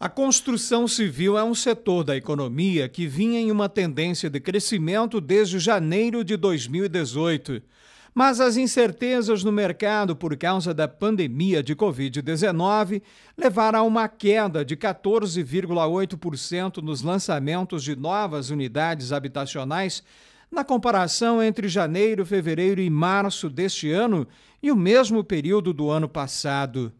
A construção civil é um setor da economia que vinha em uma tendência de crescimento desde janeiro de 2018. Mas as incertezas no mercado por causa da pandemia de Covid-19 levaram a uma queda de 14,8% nos lançamentos de novas unidades habitacionais na comparação entre janeiro, fevereiro e março deste ano e o mesmo período do ano passado.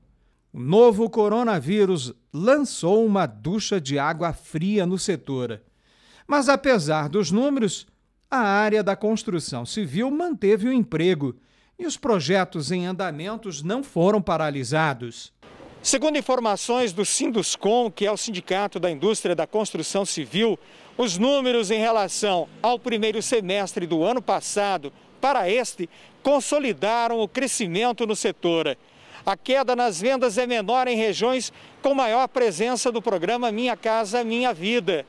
O novo coronavírus lançou uma ducha de água fria no setor. Mas apesar dos números, a área da construção civil manteve o emprego e os projetos em andamentos não foram paralisados. Segundo informações do Sinduscom, que é o Sindicato da Indústria da Construção Civil, os números em relação ao primeiro semestre do ano passado para este consolidaram o crescimento no setor. A queda nas vendas é menor em regiões com maior presença do programa Minha Casa Minha Vida.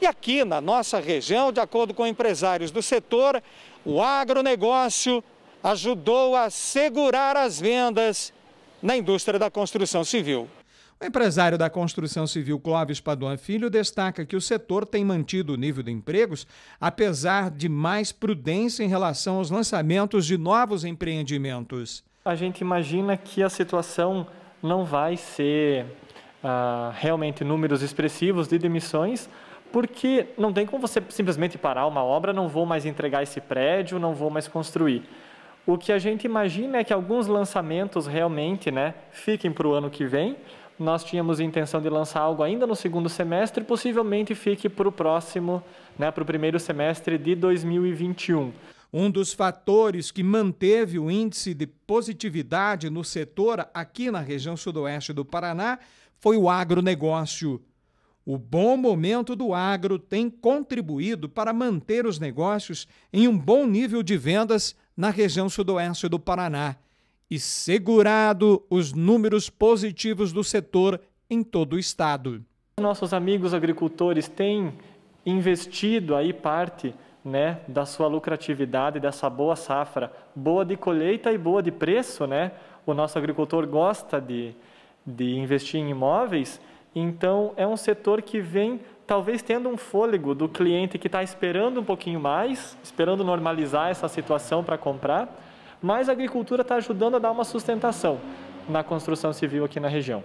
E aqui na nossa região, de acordo com empresários do setor, o agronegócio ajudou a segurar as vendas na indústria da construção civil. O empresário da construção civil Clóvis Paduan Filho destaca que o setor tem mantido o nível de empregos, apesar de mais prudência em relação aos lançamentos de novos empreendimentos a gente imagina que a situação não vai ser ah, realmente números expressivos de demissões, porque não tem como você simplesmente parar uma obra, não vou mais entregar esse prédio, não vou mais construir. O que a gente imagina é que alguns lançamentos realmente né, fiquem para o ano que vem. Nós tínhamos intenção de lançar algo ainda no segundo semestre, possivelmente fique para o próximo, né, para o primeiro semestre de 2021. Um dos fatores que manteve o índice de positividade no setor aqui na região sudoeste do Paraná foi o agronegócio. O bom momento do agro tem contribuído para manter os negócios em um bom nível de vendas na região sudoeste do Paraná e segurado os números positivos do setor em todo o estado. Nossos amigos agricultores têm investido aí parte né, da sua lucratividade, dessa boa safra, boa de colheita e boa de preço, né? O nosso agricultor gosta de, de investir em imóveis, então é um setor que vem talvez tendo um fôlego do cliente que está esperando um pouquinho mais, esperando normalizar essa situação para comprar, mas a agricultura está ajudando a dar uma sustentação na construção civil aqui na região.